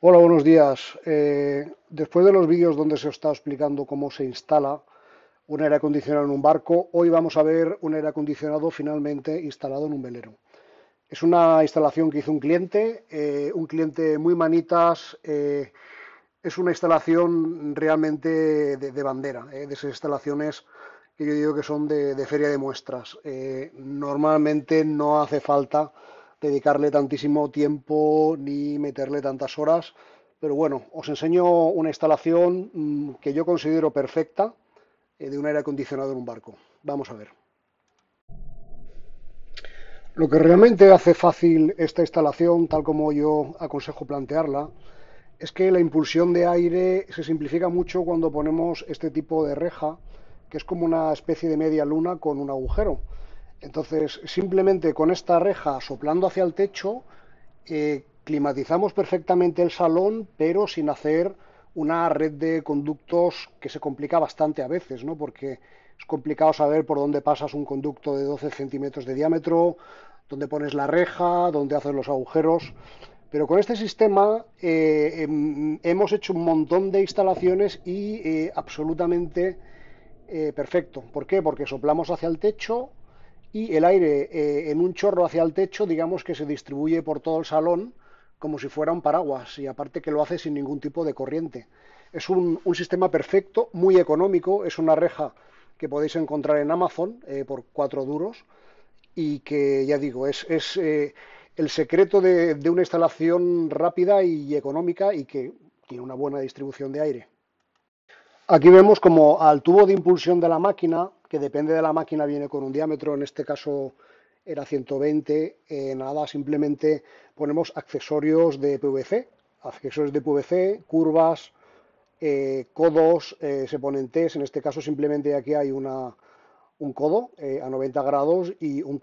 Hola, buenos días. Eh, después de los vídeos donde se os está explicando cómo se instala un aire acondicionado en un barco, hoy vamos a ver un aire acondicionado finalmente instalado en un velero. Es una instalación que hizo un cliente, eh, un cliente muy manitas. Eh, es una instalación realmente de, bandera, de esas instalaciones que yo digo que son de feria de muestras. normalmente no hace falta dedicarle tantísimo tiempo ni meterle tantas horas. Pero bueno, os enseño una instalación mm, que yo considero perfecta eh, de un aire acondicionado en un barco. Vamos a ver. Lo que realmente hace fácil esta instalación, tal como yo aconsejo plantearla, es que la impulsión de aire se simplifica mucho cuando ponemos este tipo de reja, que es como una especie de media luna con un agujero. Entonces, simplemente con esta reja soplando hacia el techo, eh, climatizamos perfectamente el salón, pero sin hacer una red de conductos que se complica bastante a veces, ¿no? Porque es complicado saber por dónde pasas un conducto de 12 centímetros de diámetro, dónde pones la reja, dónde haces los agujeros. Pero con este sistema eh, em, hemos hecho un montón de instalaciones y eh, absolutamente perfecto. ¿Por qué? Porque soplamos hacia el techo, y el aire eh, en un chorro hacia el techo, digamos que se distribuye por todo el salón como si fuera un paraguas y aparte que lo hace sin ningún tipo de corriente. Es un, sistema perfecto, muy económico, es una reja que podéis encontrar en Amazon eh, por cuatro duros y que ya digo, es, eh, el secreto de, de una instalación rápida y económica y que tiene una buena distribución de aire. Aquí vemos como al tubo de impulsión de la máquina que depende de la máquina, viene con un diámetro, en este caso era 120, eh, nada, simplemente ponemos accesorios de PVC, accesorios de PVC, curvas, eh, codos, eh, se ponen test, en este caso simplemente aquí hay un codo a 90 grados y un,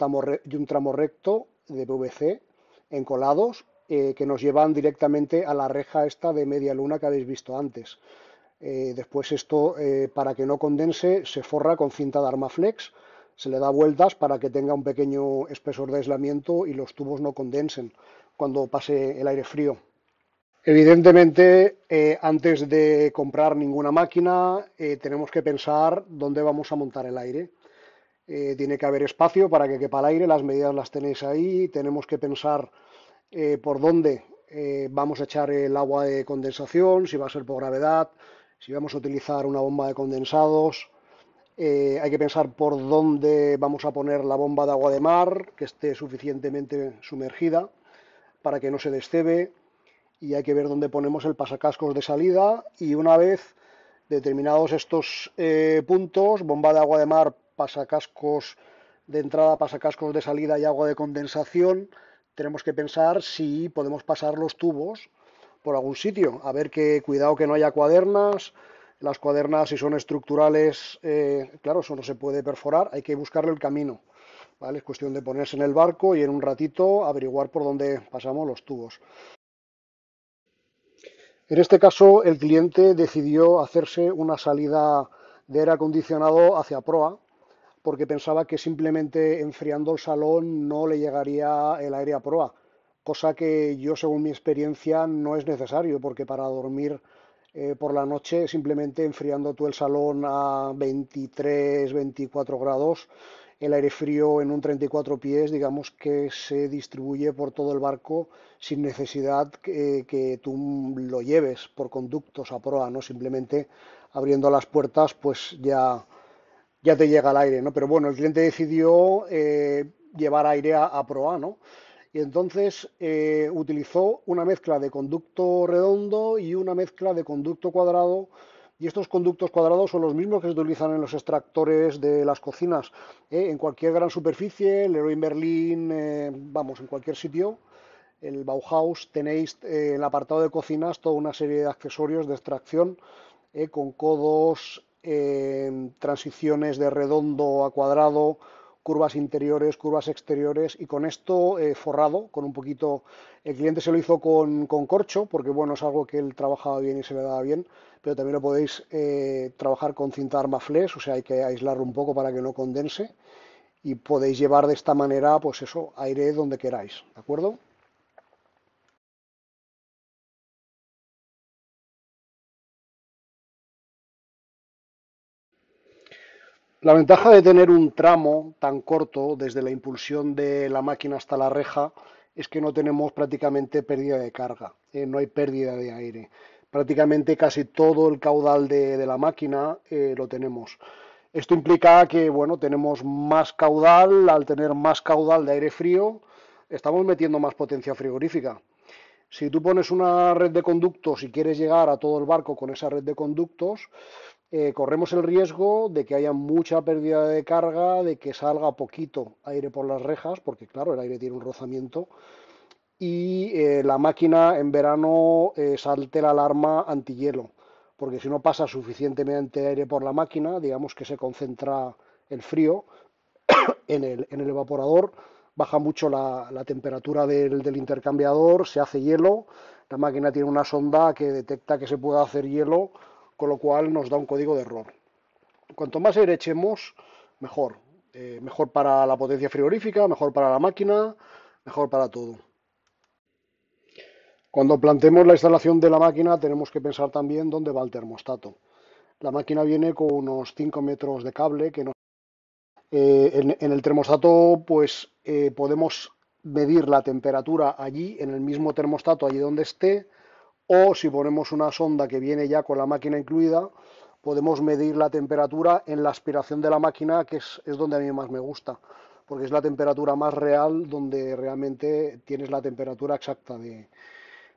y un tramo recto de PVC encolados que nos llevan directamente a la reja esta de media luna que habéis visto antes. Eh, después esto, eh, para que no condense, se forra con cinta de armaflex, se le da vueltas para que tenga un pequeño espesor de aislamiento y los tubos no condensen cuando pase el aire frío. Evidentemente, eh, antes de comprar ninguna máquina, tenemos que pensar dónde vamos a montar el aire. tiene que haber espacio para que quepa el aire, las medidas las tenéis ahí, tenemos que pensar por dónde vamos a echar el agua de condensación, si va a ser por gravedad, si vamos a utilizar una bomba de condensados, eh, hay que pensar por dónde vamos a poner la bomba de agua de mar, que esté suficientemente sumergida para que no se descebe, y hay que ver dónde ponemos el pasacascos de salida, y una vez determinados estos eh, puntos, bomba de agua de mar, pasacascos de entrada, pasacascos de salida y agua de condensación, tenemos que pensar si podemos pasar los tubos por algún sitio. A ver que cuidado que no haya cuadernas. Las cuadernas, si son estructurales, eh, claro, eso no se puede perforar, hay que buscarle el camino. Es cuestión de ponerse en el barco y en un ratito averiguar por dónde pasamos los tubos. En este caso, el cliente decidió hacerse una salida de aire acondicionado hacia proa, porque pensaba que simplemente enfriando el salón no le llegaría el aire a proa cosa que yo según mi experiencia no es necesario porque para dormir eh, por la noche simplemente enfriando tú el salón a 23, 24 grados, el aire frío en un 34 pies, digamos que se distribuye por todo el barco sin necesidad que, tú lo lleves por conductos a proa, ¿no? Simplemente abriendo las puertas, pues ya, ya te llega el aire, ¿no? Pero bueno, el cliente decidió eh, llevar aire a, a proa, ¿no? y entonces eh, utilizó una mezcla de conducto redondo y una mezcla de conducto cuadrado. Y estos conductos cuadrados son los mismos que se utilizan en los extractores de las cocinas, ¿eh? en cualquier gran superficie, Leroy en Berlín, eh, vamos, en cualquier sitio. El Bauhaus tenéis en el apartado de cocinas toda una serie de accesorios de extracción con codos, transiciones de redondo a cuadrado, curvas interiores, curvas exteriores y con esto eh, forrado, con un poquito, el cliente se lo hizo con, corcho porque bueno, es algo que él trabajaba bien y se le daba bien, pero también lo podéis eh, trabajar con cinta armaflex, o sea, hay que aislarlo un poco para que no condense y podéis llevar de esta manera, pues eso, aire donde queráis, ¿de acuerdo? La ventaja de tener un tramo tan corto desde la impulsión de la máquina hasta la reja es que no tenemos prácticamente pérdida de carga, eh, no hay pérdida de aire. Prácticamente casi todo el caudal de, la máquina eh, lo tenemos. Esto implica que bueno, tenemos más caudal, al tener más caudal de aire frío, estamos metiendo más potencia frigorífica. Si tú pones una red de conductos y quieres llegar a todo el barco con esa red de conductos, eh, corremos el riesgo de que haya mucha pérdida de carga, de que salga poquito aire por las rejas, porque claro, el aire tiene un rozamiento, y eh, la máquina en verano eh, salte la alarma antihielo, porque si no pasa suficientemente aire por la máquina, digamos que se concentra el frío en el, evaporador, baja mucho la, temperatura del, del, intercambiador, se hace hielo, la máquina tiene una sonda que detecta que se pueda hacer hielo con lo cual nos da un código de error. Cuanto más aire echemos, mejor. Eh, mejor para la potencia frigorífica, mejor para la máquina, mejor para todo. Cuando planteemos la instalación de la máquina tenemos que pensar también dónde va el termostato. La máquina viene con unos 5 metros de cable que eh, en, el termostato pues eh, podemos medir la temperatura allí, en el mismo termostato, allí donde esté, o si ponemos una sonda que viene ya con la máquina incluida, podemos medir la temperatura en la aspiración de la máquina, que es, donde a mí más me gusta, porque es la temperatura más real donde realmente tienes la temperatura exacta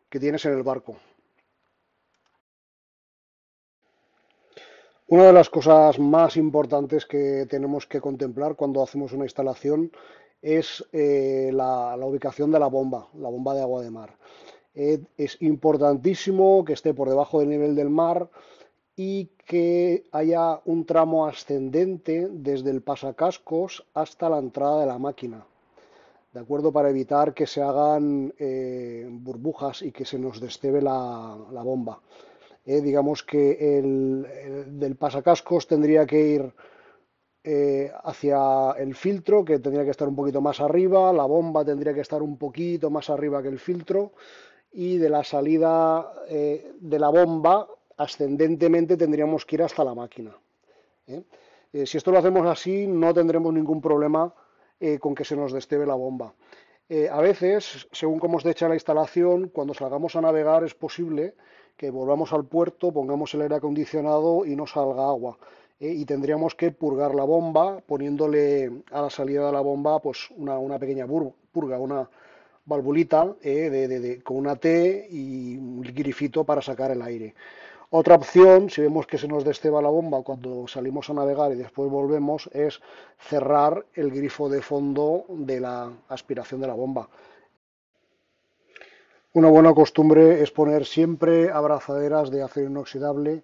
que tienes en el barco. Una de las cosas más importantes que tenemos que contemplar cuando hacemos una instalación es eh, la, ubicación de la bomba, la bomba de agua de mar es importantísimo que esté por debajo del nivel del mar y que haya un tramo ascendente desde el pasacascos hasta la entrada de la máquina. ¿De acuerdo? Para evitar que se hagan eh, burbujas y que se nos destebe la, bomba. Eh, digamos que del pasacascos tendría que ir eh, hacia el filtro, que tendría que estar un poquito más arriba, la bomba tendría que estar un poquito más arriba que el filtro y de la salida eh, de la bomba ascendentemente tendríamos que ir hasta la máquina. ¿eh? Eh, si esto lo hacemos así, no tendremos ningún problema con que se nos desteve la bomba. a veces, según cómo esté hecha la instalación, cuando salgamos a navegar es posible que volvamos al puerto, pongamos el aire acondicionado y no salga agua. y tendríamos que purgar la bomba, poniéndole a la salida de la bomba pues, una, una pequeña purga, una, valvulita eh, con una T y un grifito para sacar el aire. Otra opción, si vemos que se nos desteba la bomba cuando salimos a navegar y después volvemos, es cerrar el grifo de fondo de la aspiración de la bomba. Una buena costumbre es poner siempre abrazaderas de acero inoxidable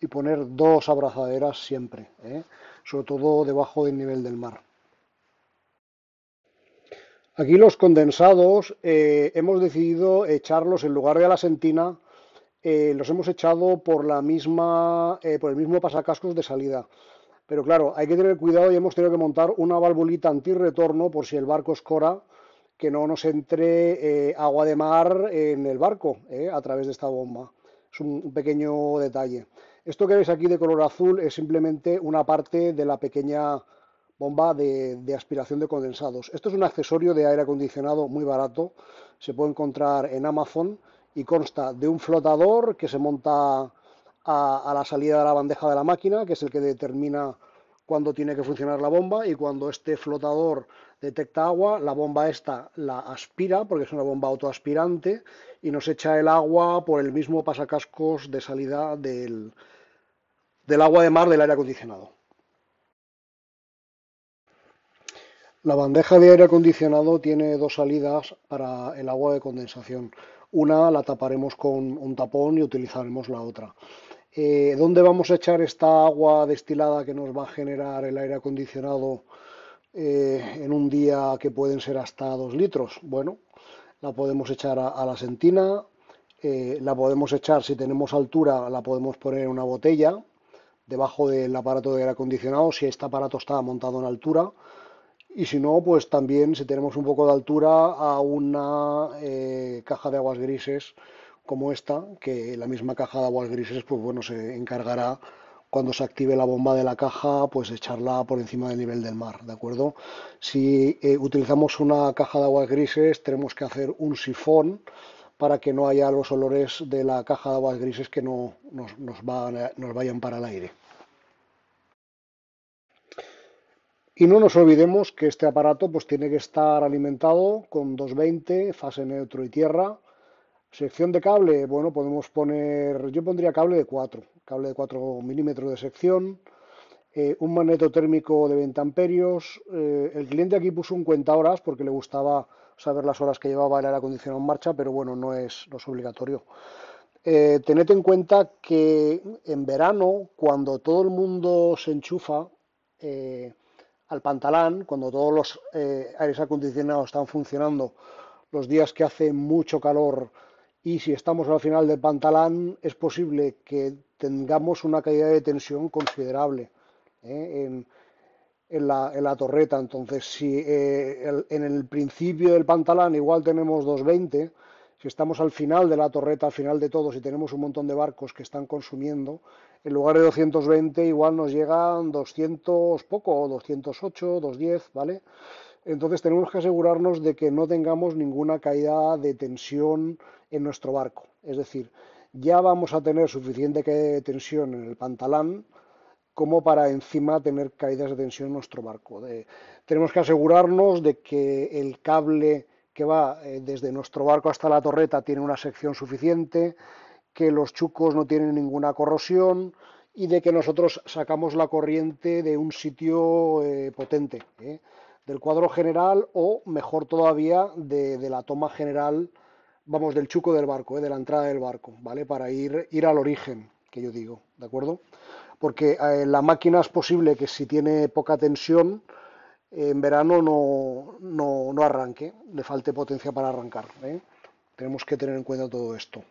y poner dos abrazaderas siempre, eh, sobre todo debajo del nivel del mar. Aquí los condensados eh, hemos decidido echarlos en lugar de a la sentina, eh, los hemos echado por la misma, eh, por el mismo pasacascos de salida. Pero claro, hay que tener cuidado y hemos tenido que montar una valvulita antirretorno por si el barco escora, que no nos entre agua de mar en el barco a través de esta bomba. Es un pequeño detalle. Esto que veis aquí de color azul es simplemente una parte de la pequeña bomba de, aspiración de condensados. Esto es un accesorio de aire acondicionado muy barato, se puede encontrar en Amazon y consta de un flotador que se monta a, la salida de la bandeja de la máquina, que es el que determina cuándo tiene que funcionar la bomba y cuando este flotador detecta agua, la bomba esta la aspira, porque es una bomba autoaspirante, y nos echa el agua por el mismo pasacascos de salida del agua de mar del aire acondicionado. La bandeja de aire acondicionado tiene dos salidas para el agua de condensación. Una la taparemos con un tapón y utilizaremos la otra. Eh, ¿Dónde vamos a echar esta agua destilada que nos va a generar el aire acondicionado eh, en un día que pueden ser hasta dos litros? Bueno, la podemos echar a, la sentina, eh, la podemos echar si tenemos altura, la podemos poner en una botella debajo del aparato de aire acondicionado, si este aparato está montado en altura y si no, pues también si tenemos un poco de altura a una eh, caja de aguas grises como esta, que la misma caja de aguas grises, pues bueno, se encargará cuando se active la bomba de la caja, pues echarla por encima del nivel del mar, ¿de acuerdo? Si eh, utilizamos una caja de aguas grises, tenemos que hacer un sifón para que no haya los olores de la caja de aguas grises que no nos, nos vayan para el aire. Y no nos olvidemos que este aparato pues, tiene que estar alimentado con 220, fase neutro y tierra. Sección de cable, bueno, podemos poner, yo pondría cable de 4, cable de 4 milímetros de sección, eh, un magneto térmico de 20 amperios. Eh, el cliente aquí puso un cuenta horas porque le gustaba saber las horas que llevaba el aire acondicionado en marcha, pero bueno, no es, no obligatorio. Eh, tened en cuenta que en verano, cuando todo el mundo se enchufa, al pantalán, cuando todos los eh, aires acondicionados están funcionando, los días que hace mucho calor y si estamos al final del pantalán, es posible que tengamos una caída de tensión considerable ¿eh? en, la, torreta. Entonces, si eh, en el principio del pantalán igual tenemos 220, que estamos al final de la torreta, al final de todo, si tenemos un montón de barcos que están consumiendo, en lugar de 220 igual nos llegan 200 poco, 208, 210, ¿vale? Entonces tenemos que asegurarnos de que no tengamos ninguna caída de tensión en nuestro barco. Es decir, ya vamos a tener suficiente caída de tensión en el pantalán como para encima tener caídas de tensión en nuestro barco. tenemos que asegurarnos de que el cable que va eh, desde nuestro barco hasta la torreta tiene una sección suficiente, que los chucos no tienen ninguna corrosión y de que nosotros sacamos la corriente de un sitio eh, potente, ¿eh? del cuadro general o, mejor todavía, de, la toma general, vamos, del chuco del barco, de la entrada del barco, ¿vale? Para ir, ir al origen, que yo digo, ¿de acuerdo? Porque la máquina es posible que si tiene poca tensión, en verano no, no, no arranque, le falte potencia para arrancar. ¿eh? Tenemos que tener en cuenta todo esto.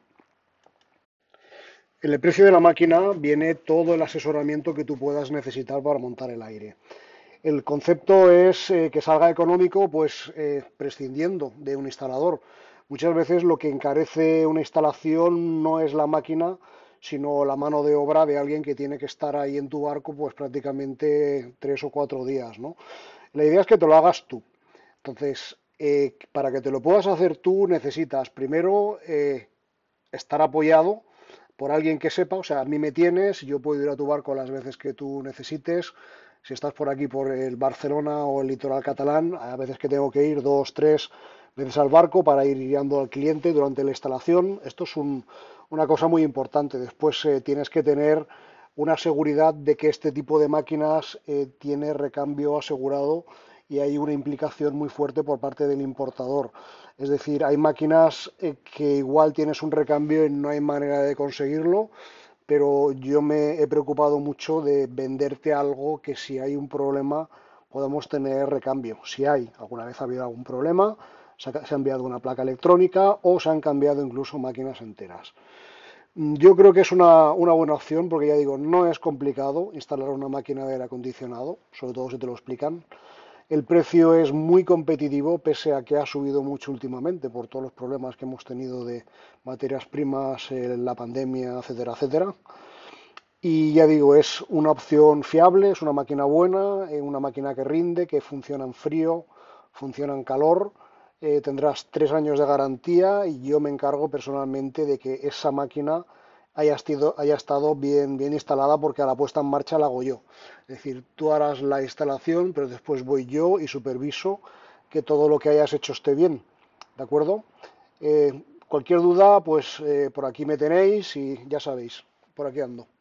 En el precio de la máquina viene todo el asesoramiento que tú puedas necesitar para montar el aire. El concepto es eh, que salga económico, pues eh, prescindiendo de un instalador. Muchas veces lo que encarece una instalación no es la máquina, sino la mano de obra de alguien que tiene que estar ahí en tu barco, pues prácticamente tres o cuatro días, la idea es que te lo hagas tú. Entonces, eh, para que te lo puedas hacer tú necesitas primero eh, estar apoyado por alguien que sepa, o sea, a mí me tienes, yo puedo ir a tu barco las veces que tú necesites, si estás por aquí, por el Barcelona o el litoral catalán, a veces que tengo que ir dos, tres veces al barco para ir guiando al cliente durante la instalación, esto es una cosa muy importante, después eh, tienes que tener una seguridad de que este tipo de máquinas eh, tiene recambio asegurado y hay una implicación muy fuerte por parte del importador. Es decir, hay máquinas eh, que igual tienes un recambio y no hay manera de conseguirlo, pero yo me he preocupado mucho de venderte algo que si hay un problema podemos tener recambio. Si hay, alguna vez ha habido algún problema, se ha enviado una placa electrónica o se han cambiado incluso máquinas enteras. Mm, yo creo que es una, buena opción porque ya digo, no es complicado instalar una máquina de aire acondicionado, sobre todo si te lo explican. El precio es muy competitivo pese a que ha subido mucho últimamente por todos los problemas que hemos tenido de materias primas, eh, la pandemia, etcétera, etcétera. Y ya digo, es una opción fiable, es una máquina buena, es eh, una máquina que rinde, que funciona en frío, funciona en calor eh, tendrás tres años de garantía y yo me encargo personalmente de que esa máquina haya, estado bien, instalada porque a la puesta en marcha la hago yo. Es decir, tú harás la instalación, pero después voy yo y superviso que todo lo que hayas hecho esté bien. ¿De acuerdo? Eh, cualquier duda, pues eh, por aquí me tenéis y ya sabéis, por aquí ando.